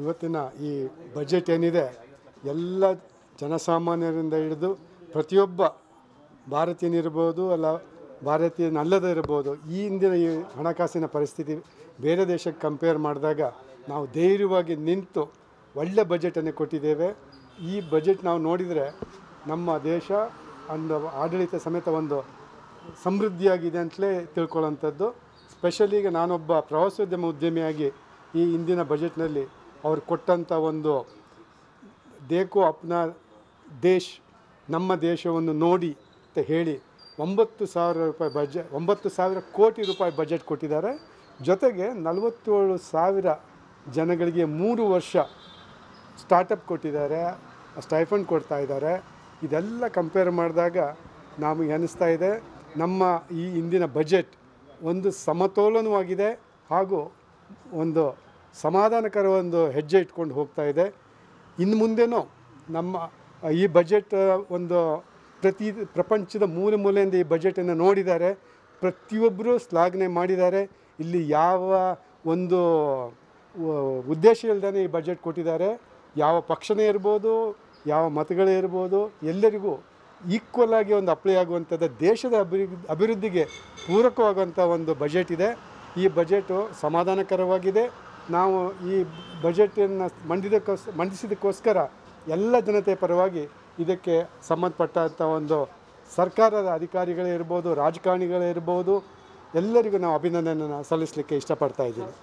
ಇವತ್ತಿನ ಈ ಬಜೆಟ್ ಏನಿದೆ ಎಲ್ಲ ಜನಸಾಮಾನ್ಯರಿಂದ ಹಿಡಿದು ಪ್ರತಿಯೊಬ್ಬ ಭಾರತೀಯನಿರ್ಬೋದು ಅಲ್ಲ ಭಾರತೀಯನಲ್ಲದೇ ಇರ್ಬೋದು ಈ ಹಿಂದಿನ ಈ ಹಣಕಾಸಿನ ಪರಿಸ್ಥಿತಿ ಬೇರೆ ದೇಶಕ್ಕೆ ಕಂಪೇರ್ ಮಾಡಿದಾಗ ನಾವು ಧೈರ್ಯವಾಗಿ ನಿಂತು ಒಳ್ಳೆ ಬಜೆಟನ್ನು ಕೊಟ್ಟಿದ್ದೇವೆ ಈ ಬಜೆಟ್ ನಾವು ನೋಡಿದರೆ ನಮ್ಮ ದೇಶ ಒಂದು ಆಡಳಿತ ಸಮೇತ ಒಂದು ಸಮೃದ್ಧಿಯಾಗಿದೆ ಅಂತಲೇ ತಿಳ್ಕೊಳ್ಳೋಂಥದ್ದು ಈಗ ನಾನೊಬ್ಬ ಪ್ರವಾಸೋದ್ಯಮ ಉದ್ಯಮಿಯಾಗಿ ಈ ಹಿಂದಿನ ಬಜೆಟ್ನಲ್ಲಿ ಅವ್ರು ಕೊಟ್ಟಂಥ ಒಂದು ದೇಕೋ ಅಪ್ನ ದೇಶ್ ನಮ್ಮ ದೇಶವನ್ನು ನೋಡಿ ಅಂತ ಹೇಳಿ ಒಂಬತ್ತು ಸಾವಿರ ರೂಪಾಯಿ ಬಜೆ ಒಂಬತ್ತು ಸಾವಿರ ಕೋಟಿ ರೂಪಾಯಿ ಬಜೆಟ್ ಕೊಟ್ಟಿದ್ದಾರೆ ಜೊತೆಗೆ ನಲವತ್ತೇಳು ಸಾವಿರ ಜನಗಳಿಗೆ ಮೂರು ವರ್ಷ ಸ್ಟಾರ್ಟಪ್ ಕೊಟ್ಟಿದ್ದಾರೆ ಸ್ಟೈಫಂಡ್ ಕೊಡ್ತಾ ಇದ್ದಾರೆ ಇದೆಲ್ಲ ಕಂಪೇರ್ ಮಾಡಿದಾಗ ನಮಗೆ ಅನ್ನಿಸ್ತಾ ಇದೆ ನಮ್ಮ ಈ ಹಿಂದಿನ ಬಜೆಟ್ ಒಂದು ಸಮತೋಲನವಾಗಿದೆ ಹಾಗೂ ಒಂದು ಸಮಾಧಾನಕರ ಒಂದು ಹೆಜ್ಜೆ ಇಟ್ಕೊಂಡು ಹೋಗ್ತಾ ಇದೆ ಇನ್ನು ಮುಂದೆನೂ ನಮ್ಮ ಈ ಬಜೆಟ್ ಒಂದು ಪ್ರತಿ ಪ್ರಪಂಚದ ಮೂಲೆ ಮೂಲೆಯಿಂದ ಈ ಬಜೆಟನ್ನು ನೋಡಿದ್ದಾರೆ ಪ್ರತಿಯೊಬ್ಬರೂ ಶ್ಲಾಘನೆ ಮಾಡಿದ್ದಾರೆ ಇಲ್ಲಿ ಯಾವ ಒಂದು ಉದ್ದೇಶ ಇಲ್ಲದೇ ಈ ಬಜೆಟ್ ಕೊಟ್ಟಿದ್ದಾರೆ ಯಾವ ಪಕ್ಷನೇ ಇರ್ಬೋದು ಯಾವ ಮತಗಳೇ ಇರ್ಬೋದು ಎಲ್ಲರಿಗೂ ಈಕ್ವಲ್ ಆಗಿ ಒಂದು ಅಪ್ಲೈ ಆಗುವಂಥದ್ದು ದೇಶದ ಅಭಿವೃದ್ಧಿ ಅಭಿವೃದ್ಧಿಗೆ ಪೂರಕವಾಗುವಂಥ ಒಂದು ಬಜೆಟ್ ಇದೆ ಈ ಬಜೆಟು ಸಮಾಧಾನಕರವಾಗಿದೆ ನಾವು ಈ ಬಜೆಟನ್ನು ಮಂಡಿದಕ್ಕೋಸ್ ಮಂಡಿಸಿದಕ್ಕೋಸ್ಕರ ಎಲ್ಲ ಜನತೆ ಪರವಾಗಿ ಇದಕ್ಕೆ ಸಂಬಂಧಪಟ್ಟಂಥ ಒಂದು ಸರ್ಕಾರದ ಅಧಿಕಾರಿಗಳೇ ಇರ್ಬೋದು ರಾಜಕಾರಣಿಗಳೇ ಇರ್ಬೋದು ಎಲ್ಲರಿಗೂ ನಾವು ಅಭಿನಂದನೆಯನ್ನು ಸಲ್ಲಿಸಲಿಕ್ಕೆ ಇಷ್ಟಪಡ್ತಾ ಇದ್ದೀವಿ